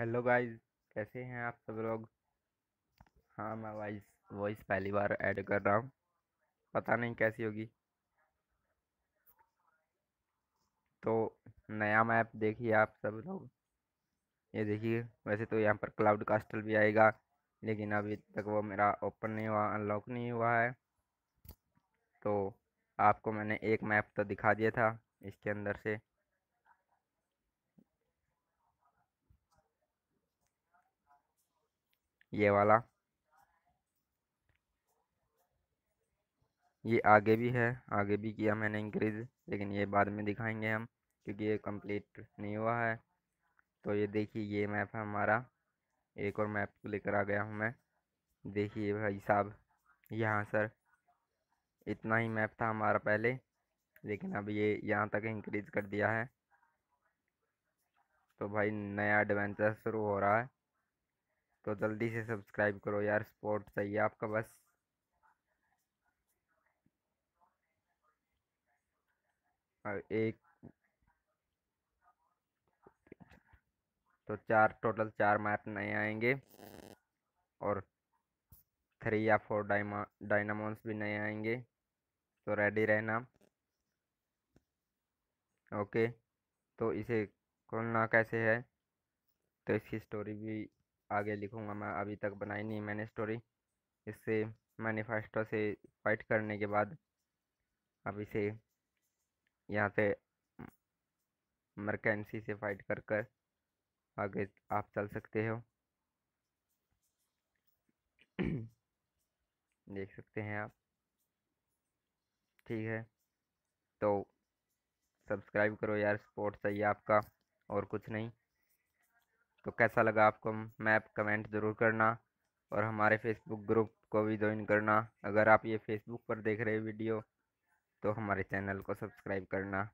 hello guys कैसे हैं आप सब लोग हाँ मैं वॉइस वॉइस पहली बार ऐड कर रहा हूँ पता नहीं कैसी होगी तो नया मैप देखिए आप सब लोग ये देखिए वैसे तो यहाँ पर क्लाउड कास्टल भी आएगा लेकिन अभी तक वो मेरा ओपन नहीं हुआ अनलॉक नहीं हुआ है तो आपको मैंने एक मैप तो दिखा दिया था इसके अंदर से ये वाला ये आगे भी है आगे भी किया मैंने इंक्रीज लेकिन ये बाद में दिखाएंगे हम क्योंकि ये कंप्लीट नहीं हुआ है तो ये देखिए ये मैप है हमारा एक और मैप को लेकर आ गया हूँ मैं देखिए भाई साहब यहाँ सर इतना ही मैप था हमारा पहले लेकिन अब ये यहाँ तक इंक्रीज कर दिया है तो भाई नया एडवेंचर शुरू हो रहा है तो जल्दी से सब्सक्राइब करो यार सपोर्ट चाहिए आपका बस और एक तो चार टोटल चार मैप नए आएंगे और थ्री या फोर डायमा डायनामोन्स भी नए आएंगे तो रेडी रहना ओके तो इसे खोलना कैसे है तो इसकी स्टोरी भी आगे लिखूँगा मैं अभी तक बनाई नहीं मैंने स्टोरी इससे मैनिफेस्टो से फाइट करने के बाद अब इसे यहाँ से मरकेंसी से फाइट कर कर आगे आप चल सकते हो देख सकते हैं आप ठीक है तो सब्सक्राइब करो यार स्पोर्ट चाहिए आपका और कुछ नहीं तो कैसा लगा आपको मैप कमेंट ज़रूर करना और हमारे फेसबुक ग्रुप को भी ज्वाइन करना अगर आप ये फेसबुक पर देख रहे वीडियो तो हमारे चैनल को सब्सक्राइब करना